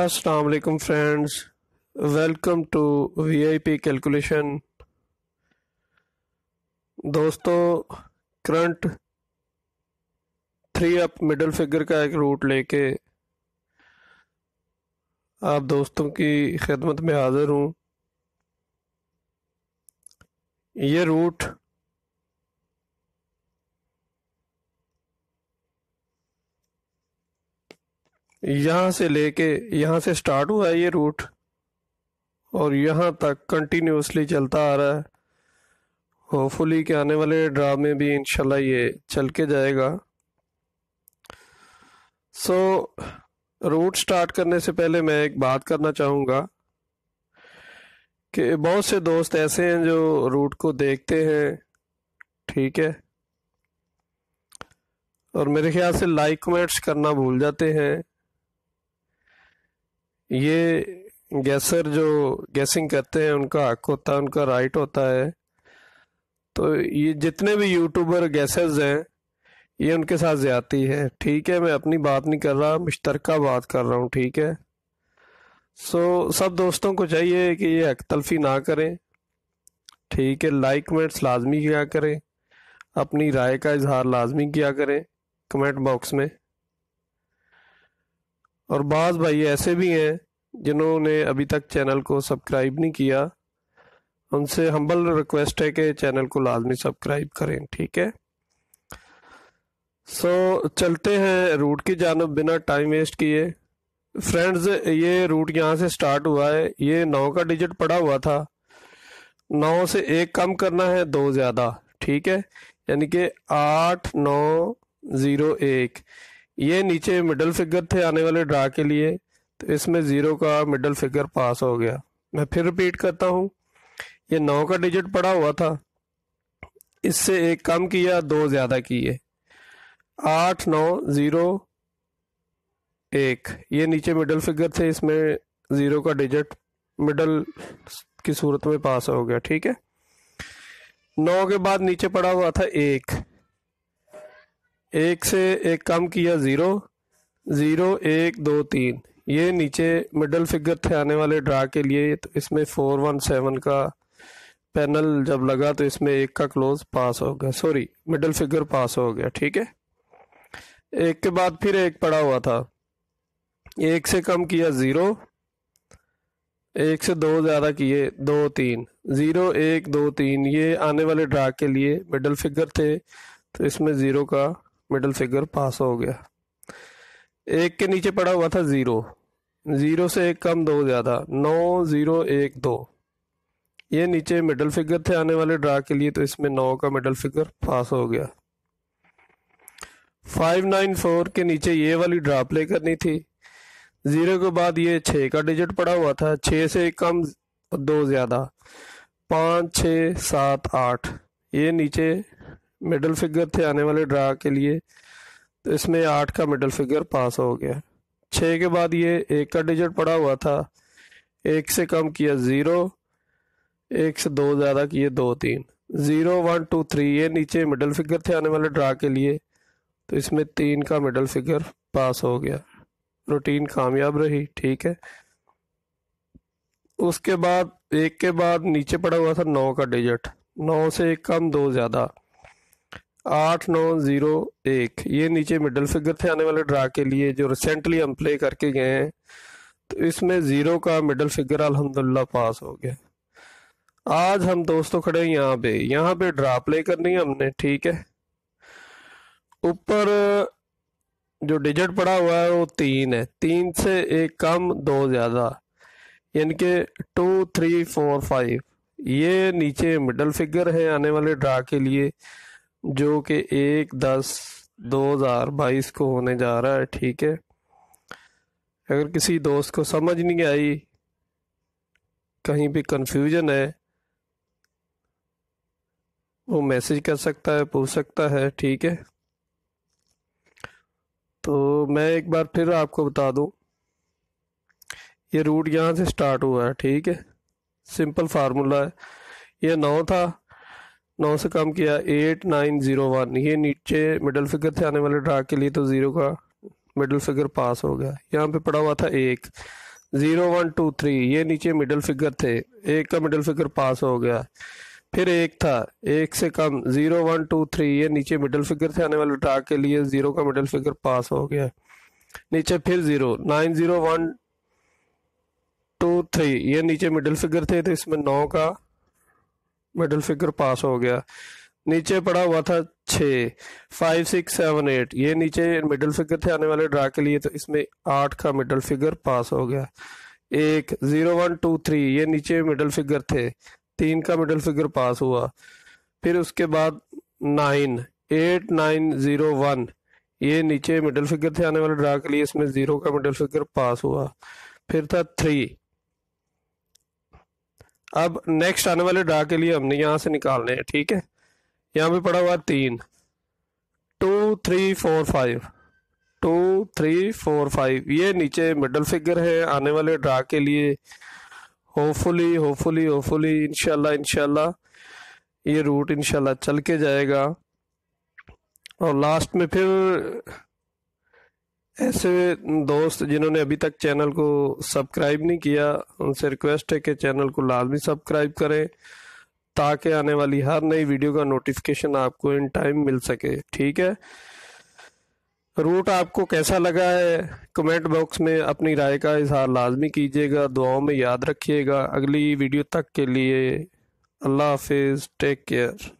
अस्सलाम friends welcome to V I P calculation दोस्तों current three up middle figure का एक रूट लेके आप दोस्तों की खिदमत में हाज़िर हूँ ये रूट यहाँ से लेके यहाँ से स्टार्ट हुआ है ये रूट और यहाँ तक कंटिन्यूसली चलता आ रहा है होपफुली के आने वाले ड्रा में भी इनशाला ये चल के जाएगा सो so, रूट स्टार्ट करने से पहले मैं एक बात करना चाहूँगा कि बहुत से दोस्त ऐसे हैं जो रूट को देखते हैं ठीक है और मेरे ख्याल से लाइक कमेंट्स करना भूल जाते हैं ये गैसर जो गैसिंग करते हैं उनका हक होता है उनका राइट होता है तो ये जितने भी यूट्यूबर गैसेस हैं ये उनके साथ ज्यादा है ठीक है मैं अपनी बात नहीं कर रहा मुश्तर बात कर रहा हूँ ठीक है सो सब दोस्तों को चाहिए कि ये हक तलफी ना करें ठीक है लाइक कमेंट्स लाजमी किया करें अपनी राय का इजहार लाजमी किया करें कमेंट बॉक्स में और बाज़ भाई ऐसे भी हैं जिन्होंने अभी तक चैनल को सब्सक्राइब नहीं किया उनसे हम्बल रिक्वेस्ट है कि चैनल को लाजमी सब्सक्राइब करें ठीक है सो so, चलते हैं रूट की जानब बिना टाइम वेस्ट किए फ्रेंड्स ये रूट यहाँ से स्टार्ट हुआ है ये नौ का डिजिट पड़ा हुआ था नौ से एक कम करना है दो ज़्यादा ठीक है यानी कि आठ नौ ज़ीरो एक ये नीचे मिडल फिगर थे आने वाले ड्रा के लिए तो इसमें ज़ीरो का मिडल फिगर पास हो गया मैं फिर रिपीट करता हूँ ये नौ का डिजिट पड़ा हुआ था इससे एक कम किया दो ज़्यादा किए आठ नौ ज़ीरो एक ये नीचे मिडल फिगर थे इसमें ज़ीरो का डिजिट मिडल की सूरत में पास हो गया ठीक है नौ के बाद नीचे पड़ा हुआ था एक एक से एक कम किया ज़ीरो ज़ीरो एक दो तीन ये नीचे मिडल फिगर थे आने वाले ड्रा के लिए तो इसमें फोर वन सेवन का पैनल जब लगा तो इसमें एक का क्लोज पास हो गया सॉरी मिडल फिगर पास हो गया ठीक है एक के बाद फिर एक पड़ा हुआ था एक से कम किया ज़ीरो एक से दो ज़्यादा किए दो तीन ज़ीरो एक दो तीन ये आने वाले ड्रा के लिए मिडल फिगर थे तो इसमें ज़ीरो का मिडल फिगर पास हो गया एक के नीचे पड़ा हुआ था ज़ीरो ज़ीरो से एक कम दो ज़्यादा नौ ज़ीरो एक दो ये नीचे मिडल फिगर थे आने वाले ड्रा के लिए तो इसमें नौ का मिडल फिगर पास हो गया फाइव नाइन फोर के नीचे ये वाली ड्रा प्ले करनी थी ज़ीरो के बाद ये छः का डिजिट पड़ा हुआ था छः से एक कम दो ज़्यादा पाँच छ सात आठ ये नीचे मिडल फिगर थे आने वाले ड्रा के लिए तो इसमें आठ का मिडल फिगर पास हो गया छः के बाद ये एक का डिजिट पड़ा हुआ था एक से कम किया ज़ीरो एक से दो ज़्यादा किए दो तीन ज़ीरो वन टू थ्री ये नीचे मिडल फिगर थे आने वाले ड्रा के लिए तो इसमें तीन का मिडल फिगर पास हो गया रूटीन कामयाब रही ठीक है उसके बाद एक के बाद नीचे पड़ा हुआ था नौ का डिजिट नौ से एक कम दो ज़्यादा आठ नौ ज़ीरो एक ये नीचे मिडल फिगर थे आने वाले ड्रा के लिए जो रिसेंटली हम प्ले करके गए हैं तो इसमें ज़ीरो का मिडल फिगर अलहमदुल्ला पास हो गया आज हम दोस्तों खड़े हैं यहाँ पे यहाँ पे ड्रा प्ले करनी है हमने ठीक है ऊपर जो डिजिट पड़ा हुआ है वो तीन है तीन से एक कम दो ज़्यादा यानी कि टू थ्री फोर फाइव ये नीचे मिडल फिगर है आने वाले ड्रा के लिए जो कि एक दस दो हज़ार बाईस को होने जा रहा है ठीक है अगर किसी दोस्त को समझ नहीं आई कहीं भी कंफ्यूजन है वो मैसेज कर सकता है पूछ सकता है ठीक है तो मैं एक बार फिर आपको बता दूं ये रूट यहाँ से स्टार्ट हुआ है ठीक है सिंपल फार्मूला है ये नौ था नौ से कम किया एट नाइन ज़ीरो वन ये नीचे मिडल फिगर थे आने वाले ड्रा के लिए तो ज़ीरो का मिडल फिगर पास हो गया यहाँ पे पड़ा हुआ था एक ज़ीरो वन टू थ्री ये नीचे मिडल फिगर थे एक का मिडल फिगर पास हो गया फिर एक था एक से कम ज़ीरो वन टू थ्री ये नीचे मिडल फिगर थे आने वाले ड्रा के लिए ज़ीरो का मिडल फिगर पास हो गया नीचे फिर zero nine zero one two three ये नीचे मिडल फिगर थे तो इसमें नौ का मिडल फिगर पास हो गया नीचे पड़ा हुआ था छ फाइव सिक्स सेवन एट ये नीचे मिडल फिगर थे आने वाले ड्रा के लिए तो इसमें आठ का मिडल फिगर पास हो गया एक जीरो वन टू थ्री ये नीचे मिडल फिगर थे तीन का मिडल फिगर पास हुआ फिर उसके बाद nine eight nine zero one ये नीचे मिडल फिगर थे आने वाले ड्रा के लिए इसमें जीरो का मिडल फिगर पास हुआ फिर था थ्री अब नेक्स्ट आने वाले ड्रा के लिए हमने यहाँ से निकालने हैं ठीक है यहाँ पे पड़ा हुआ तीन two three four five two three four five ये नीचे मिडल फिगर है आने वाले ड्रा के लिए होपफुली होपफुली होपफुली इनशाला इनशाला ये रूट इनशाला चल के जाएगा और लास्ट में फिर ऐसे दोस्त जिन्होंने अभी तक चैनल को सब्सक्राइब नहीं किया उनसे रिक्वेस्ट है कि चैनल को लाजमी सब्सक्राइब करें ताकि आने वाली हर नई वीडियो का नोटिफिकेशन आपको इन टाइम मिल सके ठीक है रूट आपको कैसा लगा है कमेंट बॉक्स में अपनी राय का इजहार लाजमी कीजिएगा दुआओं में याद रखिएगा अगली वीडियो तक के लिए अल्लाह हाफिज़ टेक केयर